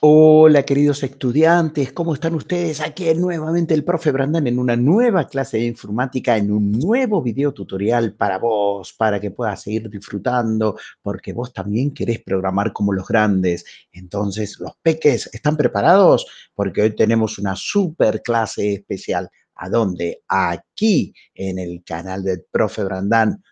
Hola queridos estudiantes, ¿cómo están ustedes? Aquí nuevamente el profe Brandán en una nueva clase de informática, en un nuevo video tutorial para vos, para que puedas seguir disfrutando, porque vos también querés programar como los grandes. Entonces, los peques, ¿están preparados? Porque hoy tenemos una super clase especial. ¿A dónde? Aquí, en el canal del profe Brandán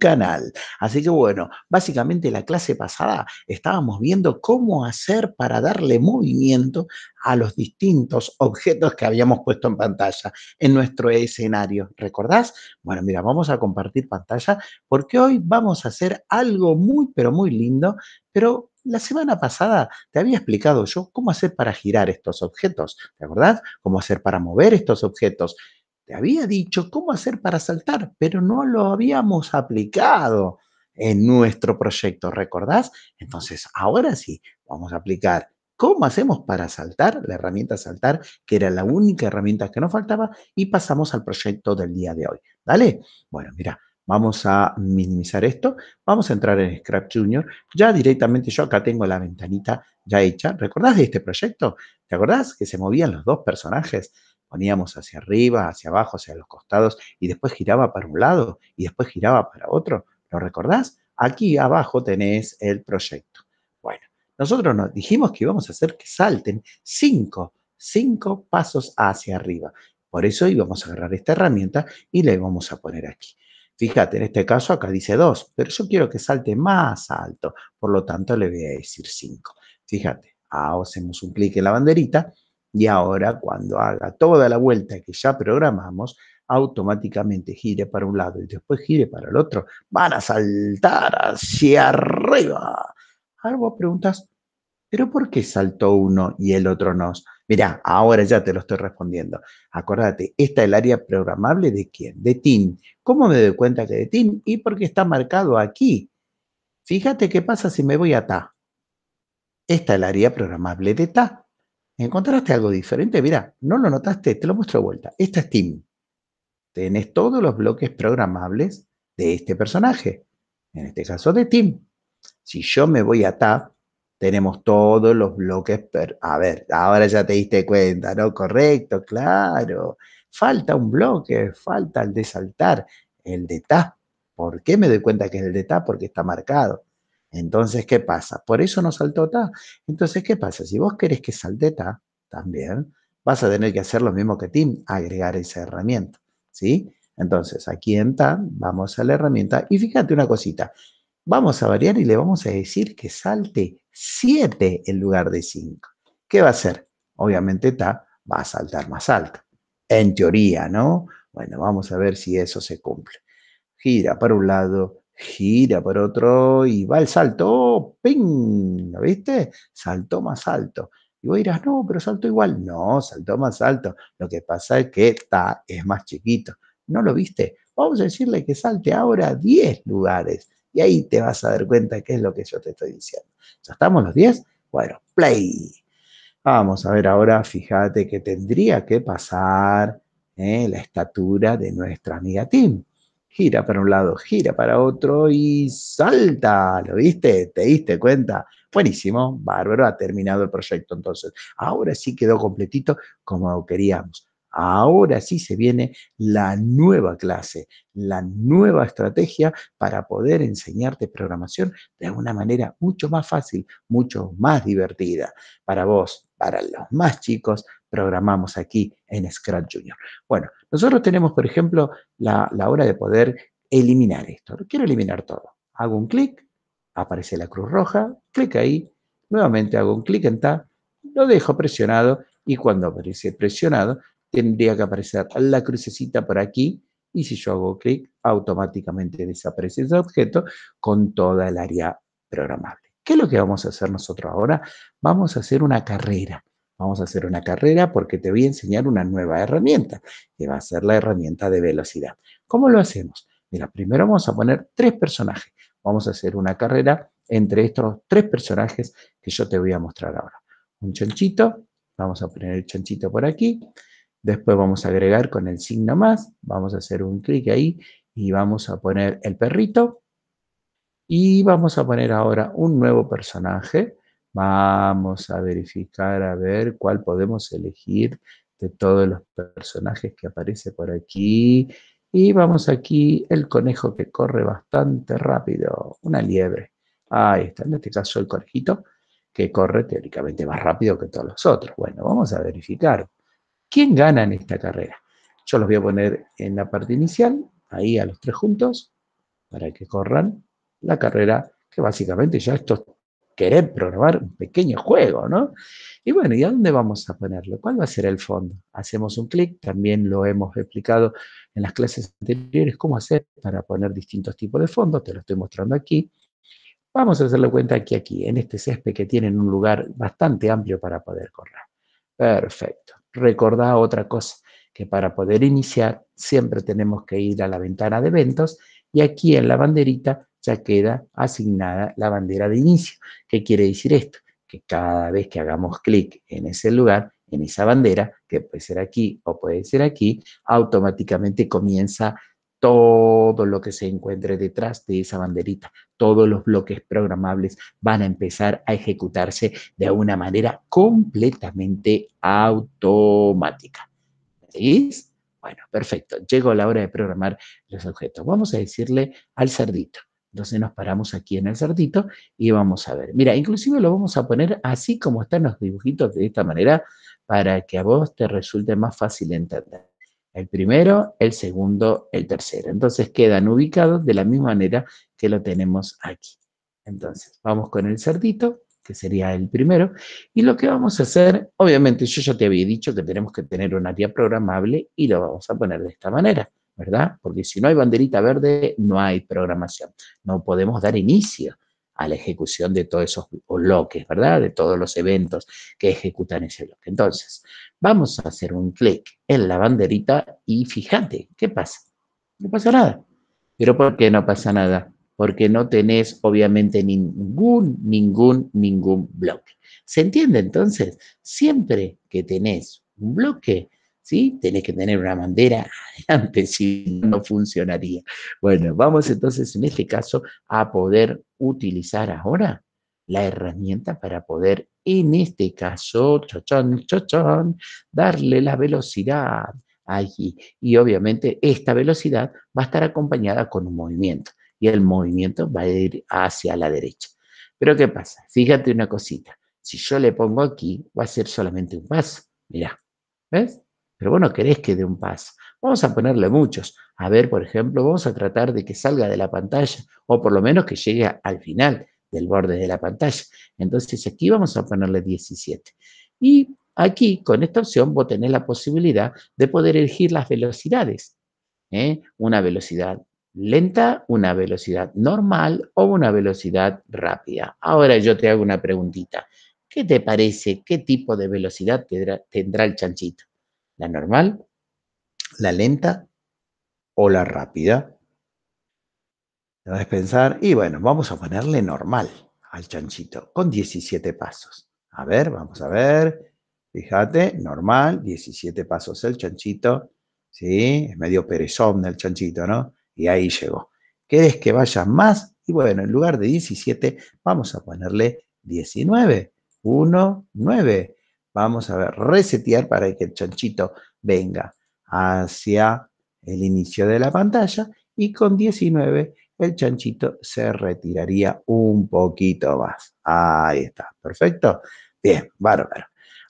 canal. Así que bueno, básicamente la clase pasada estábamos viendo cómo hacer para darle movimiento a los distintos objetos que habíamos puesto en pantalla en nuestro escenario. ¿Recordás? Bueno, mira, vamos a compartir pantalla porque hoy vamos a hacer algo muy, pero muy lindo, pero la semana pasada te había explicado yo cómo hacer para girar estos objetos, de verdad Cómo hacer para mover estos objetos, te había dicho cómo hacer para saltar, pero no lo habíamos aplicado en nuestro proyecto, ¿recordás? Entonces, ahora sí, vamos a aplicar cómo hacemos para saltar, la herramienta saltar, que era la única herramienta que nos faltaba, y pasamos al proyecto del día de hoy. ¿Dale? Bueno, mira, vamos a minimizar esto, vamos a entrar en Scrap Junior, ya directamente yo acá tengo la ventanita ya hecha. ¿Recordás de este proyecto? ¿Te acordás que se movían los dos personajes? poníamos hacia arriba, hacia abajo, hacia los costados y después giraba para un lado y después giraba para otro. ¿Lo recordás? Aquí abajo tenés el proyecto. Bueno, nosotros nos dijimos que íbamos a hacer que salten cinco, cinco pasos hacia arriba. Por eso íbamos a agarrar esta herramienta y la íbamos a poner aquí. Fíjate, en este caso acá dice 2, pero yo quiero que salte más alto, por lo tanto le voy a decir 5. Fíjate, hacemos un clic en la banderita y ahora cuando haga toda la vuelta que ya programamos, automáticamente gire para un lado y después gire para el otro, van a saltar hacia arriba. Algo preguntas, ¿pero por qué saltó uno y el otro no? Mirá, ahora ya te lo estoy respondiendo. Acordate, esta es el área programable de quién? De TIN. ¿Cómo me doy cuenta que de TIN? Y porque está marcado aquí. Fíjate qué pasa si me voy a TA. Esta es el área programable de TA. ¿Encontraste algo diferente? Mira, no lo notaste, te lo muestro de vuelta. Esta es Tim. Tenés todos los bloques programables de este personaje, en este caso de Tim. Si yo me voy a Tab, tenemos todos los bloques. A ver, ahora ya te diste cuenta, ¿no? Correcto, claro. Falta un bloque, falta el de saltar, el de Tab. ¿Por qué me doy cuenta que es el de Tab? Porque está marcado. Entonces, ¿qué pasa? Por eso no saltó ta. Entonces, ¿qué pasa? Si vos querés que salte ta también, vas a tener que hacer lo mismo que Tim, agregar esa herramienta, ¿sí? Entonces, aquí en ta vamos a la herramienta y fíjate una cosita. Vamos a variar y le vamos a decir que salte 7 en lugar de 5. ¿Qué va a hacer? Obviamente ta va a saltar más alto. En teoría, ¿no? Bueno, vamos a ver si eso se cumple. Gira para un lado, gira por otro y va el salto, ¡ping! ¿Lo viste? Saltó más alto. Y vos dirás, no, pero saltó igual. No, saltó más alto. Lo que pasa es que está, es más chiquito. ¿No lo viste? Vamos a decirle que salte ahora 10 lugares. Y ahí te vas a dar cuenta qué es lo que yo te estoy diciendo. ¿Ya estamos los 10? Bueno, play. Vamos a ver ahora, fíjate que tendría que pasar eh, la estatura de nuestra amiga Tim gira para un lado, gira para otro y salta, ¿lo viste? ¿Te diste cuenta? Buenísimo, bárbaro, ha terminado el proyecto entonces. Ahora sí quedó completito como queríamos. Ahora sí se viene la nueva clase, la nueva estrategia para poder enseñarte programación de una manera mucho más fácil, mucho más divertida para vos, para los más chicos, programamos aquí en Scratch Junior. Bueno, nosotros tenemos, por ejemplo, la, hora de poder eliminar esto. Quiero eliminar todo. Hago un clic, aparece la cruz roja, clic ahí, nuevamente hago un clic en Tab, lo dejo presionado y cuando aparece presionado tendría que aparecer la crucecita por aquí y si yo hago clic automáticamente desaparece ese objeto con toda el área programable. ¿Qué es lo que vamos a hacer nosotros ahora? Vamos a hacer una carrera. Vamos a hacer una carrera porque te voy a enseñar una nueva herramienta, que va a ser la herramienta de velocidad. ¿Cómo lo hacemos? Mira, primero vamos a poner tres personajes. Vamos a hacer una carrera entre estos tres personajes que yo te voy a mostrar ahora. Un chanchito, vamos a poner el chanchito por aquí. Después vamos a agregar con el signo más, vamos a hacer un clic ahí y vamos a poner el perrito. Y vamos a poner ahora un nuevo personaje Vamos a verificar a ver cuál podemos elegir de todos los personajes que aparece por aquí. Y vamos aquí, el conejo que corre bastante rápido, una liebre. Ahí está, en este caso el conejito, que corre teóricamente más rápido que todos los otros. Bueno, vamos a verificar. ¿Quién gana en esta carrera? Yo los voy a poner en la parte inicial, ahí a los tres juntos, para que corran la carrera, que básicamente ya estos querer programar un pequeño juego, ¿no? Y bueno, ¿y dónde vamos a ponerlo? ¿Cuál va a ser el fondo? Hacemos un clic, también lo hemos explicado en las clases anteriores, cómo hacer para poner distintos tipos de fondos, te lo estoy mostrando aquí. Vamos a hacerle cuenta que aquí, en este césped que tienen un lugar bastante amplio para poder correr. Perfecto. Recordá otra cosa, que para poder iniciar siempre tenemos que ir a la ventana de eventos y aquí en la banderita ya queda asignada la bandera de inicio. ¿Qué quiere decir esto? Que cada vez que hagamos clic en ese lugar, en esa bandera, que puede ser aquí o puede ser aquí, automáticamente comienza todo lo que se encuentre detrás de esa banderita, todos los bloques programables van a empezar a ejecutarse de una manera completamente automática. ¿Seguís? Bueno, perfecto. Llegó la hora de programar los objetos. Vamos a decirle al cerdito. Entonces nos paramos aquí en el cerdito y vamos a ver. Mira, inclusive lo vamos a poner así como están los dibujitos de esta manera para que a vos te resulte más fácil entender. El primero, el segundo, el tercero. Entonces quedan ubicados de la misma manera que lo tenemos aquí. Entonces, vamos con el cerdito, que sería el primero. Y lo que vamos a hacer, obviamente yo ya te había dicho que tenemos que tener un área programable y lo vamos a poner de esta manera. ¿verdad? Porque si no hay banderita verde, no hay programación. No podemos dar inicio a la ejecución de todos esos bloques, ¿verdad? De todos los eventos que ejecutan ese bloque. Entonces, vamos a hacer un clic en la banderita y fíjate, ¿qué pasa? No pasa nada. ¿Pero por qué no pasa nada? Porque no tenés, obviamente, ningún, ningún, ningún bloque. ¿Se entiende entonces? Siempre que tenés un bloque, ¿sí? Tenés que tener una bandera adelante, si no funcionaría. Bueno, vamos entonces en este caso a poder utilizar ahora la herramienta para poder, en este caso, chochón, chochón, darle la velocidad allí. Y obviamente esta velocidad va a estar acompañada con un movimiento y el movimiento va a ir hacia la derecha. Pero ¿qué pasa? Fíjate una cosita. Si yo le pongo aquí, va a ser solamente un paso. Mirá, ¿ves? pero vos no querés que dé un paso. Vamos a ponerle muchos. A ver, por ejemplo, vamos a tratar de que salga de la pantalla o por lo menos que llegue al final del borde de la pantalla. Entonces aquí vamos a ponerle 17. Y aquí, con esta opción, vos tenés la posibilidad de poder elegir las velocidades. ¿eh? Una velocidad lenta, una velocidad normal o una velocidad rápida. Ahora yo te hago una preguntita. ¿Qué te parece? ¿Qué tipo de velocidad tendrá el chanchito? la normal, la lenta o la rápida. a pensar, y bueno, vamos a ponerle normal al chanchito, con 17 pasos. A ver, vamos a ver. Fíjate, normal, 17 pasos el chanchito. ¿Sí? Es medio perezón el chanchito, ¿no? Y ahí llegó. ¿Querés que vaya más? Y bueno, en lugar de 17, vamos a ponerle 19. 1, 9. Vamos a ver, resetear para que el chanchito venga hacia el inicio de la pantalla y con 19 el chanchito se retiraría un poquito más. Ahí está, perfecto. Bien, bárbaro.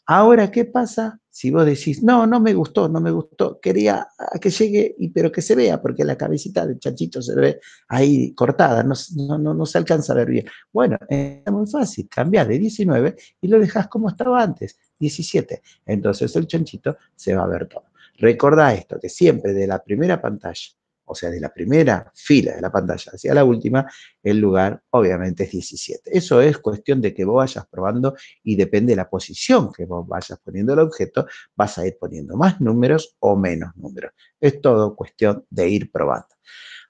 Ahora, ¿qué pasa si vos decís, no, no me gustó, no me gustó, quería ah, que llegue, y, pero que se vea, porque la cabecita del chanchito se ve ahí cortada, no, no, no se alcanza a ver bien. Bueno, es muy fácil, cambias de 19 y lo dejas como estaba antes, 17. Entonces el chanchito se va a ver todo. Recordá esto, que siempre de la primera pantalla o sea, de la primera fila de la pantalla hacia la última, el lugar obviamente es 17. Eso es cuestión de que vos vayas probando y depende de la posición que vos vayas poniendo el objeto, vas a ir poniendo más números o menos números. Es todo cuestión de ir probando.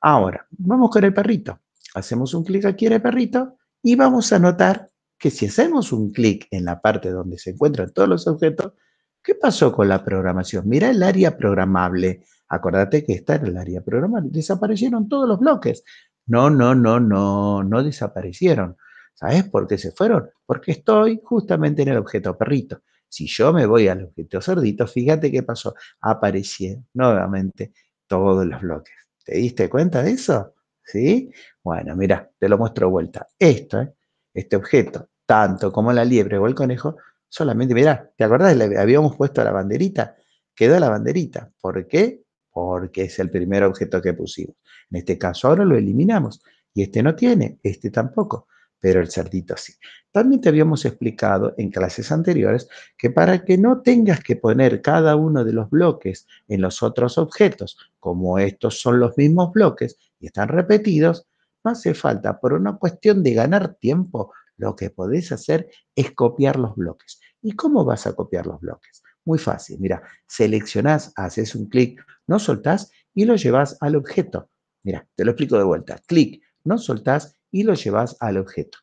Ahora, vamos con el perrito. Hacemos un clic aquí en el perrito y vamos a notar que si hacemos un clic en la parte donde se encuentran todos los objetos, ¿qué pasó con la programación? Mira el área programable Acordate que esta en el área programada. Desaparecieron todos los bloques. No, no, no, no, no desaparecieron. ¿Sabes por qué se fueron? Porque estoy justamente en el objeto perrito. Si yo me voy al objeto cerdito, fíjate qué pasó. Aparecieron nuevamente todos los bloques. ¿Te diste cuenta de eso? ¿Sí? Bueno, mira, te lo muestro vuelta. Esto, ¿eh? este objeto, tanto como la liebre o el conejo, solamente, mira, ¿te acordás? habíamos puesto la banderita. Quedó la banderita. ¿Por qué? porque es el primer objeto que pusimos. En este caso ahora lo eliminamos y este no tiene, este tampoco, pero el cerdito sí. También te habíamos explicado en clases anteriores que para que no tengas que poner cada uno de los bloques en los otros objetos, como estos son los mismos bloques y están repetidos, no hace falta, por una cuestión de ganar tiempo, lo que podés hacer es copiar los bloques. ¿Y cómo vas a copiar los bloques? Muy fácil, mira, seleccionás, haces un clic, no soltás y lo llevas al objeto. Mira, te lo explico de vuelta. Clic, no soltás y lo llevas al objeto.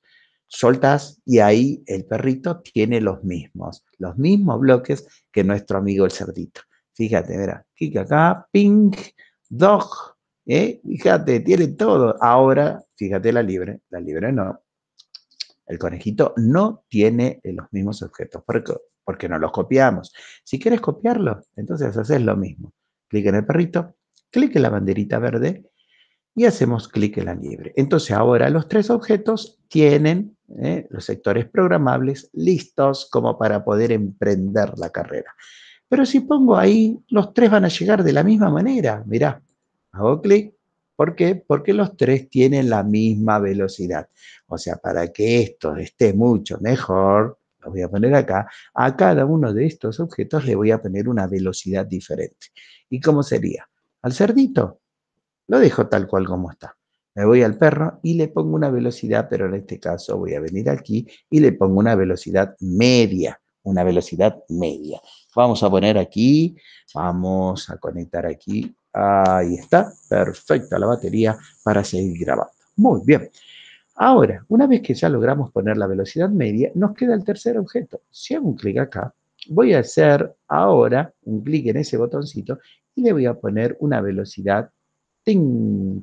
Soltás y ahí el perrito tiene los mismos, los mismos bloques que nuestro amigo el cerdito. Fíjate, mira, clic acá, ping, dog, ¿eh? fíjate, tiene todo. Ahora, fíjate la libre, la libre no. El conejito no tiene los mismos objetos. porque porque no los copiamos. Si quieres copiarlo, entonces haces lo mismo. Clic en el perrito, clic en la banderita verde y hacemos clic en la liebre. Entonces ahora los tres objetos tienen eh, los sectores programables listos como para poder emprender la carrera. Pero si pongo ahí, los tres van a llegar de la misma manera. Mirá, hago clic. ¿Por qué? Porque los tres tienen la misma velocidad. O sea, para que esto esté mucho mejor, voy a poner acá, a cada uno de estos objetos le voy a poner una velocidad diferente. ¿Y cómo sería? Al cerdito lo dejo tal cual como está. Me voy al perro y le pongo una velocidad, pero en este caso voy a venir aquí y le pongo una velocidad media, una velocidad media. Vamos a poner aquí, vamos a conectar aquí. Ahí está, perfecta la batería para seguir grabando. Muy bien. Ahora, una vez que ya logramos poner la velocidad media, nos queda el tercer objeto. Si hago un clic acá, voy a hacer ahora un clic en ese botoncito y le voy a poner una velocidad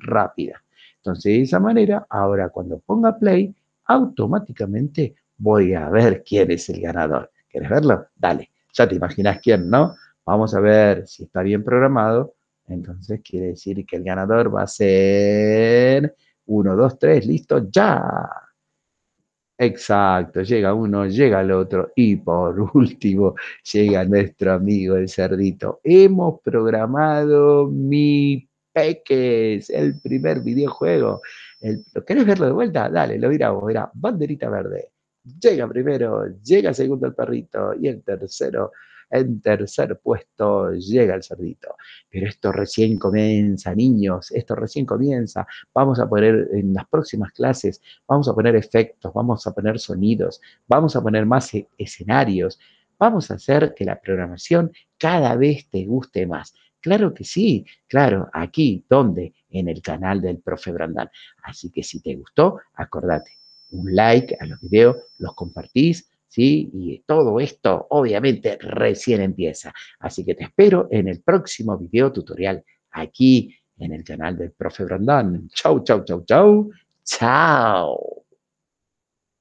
rápida. Entonces, de esa manera, ahora cuando ponga play, automáticamente voy a ver quién es el ganador. ¿Quieres verlo? Dale, ya te imaginas quién, ¿no? Vamos a ver si está bien programado. Entonces quiere decir que el ganador va a ser uno, dos, tres, listo, ya. Exacto, llega uno, llega el otro y por último llega nuestro amigo el cerdito. Hemos programado mi peques, el primer videojuego. querés verlo de vuelta? Dale, lo miramos, era banderita verde. Llega primero, llega segundo el perrito y el tercero en tercer puesto llega el cerdito. Pero esto recién comienza, niños, esto recién comienza. Vamos a poner en las próximas clases, vamos a poner efectos, vamos a poner sonidos, vamos a poner más e-, escenarios. Vamos a hacer que la programación cada vez te guste más. Claro que sí, claro, aquí, ¿dónde? En el canal del profe Brandán. Así que si te gustó, acordate, un like a los videos, los compartís, ¿sí? Y todo esto obviamente recién empieza. Así que te espero en el próximo video tutorial aquí en el canal del profe Brandán. Chau, chau, chau, chau. Chao.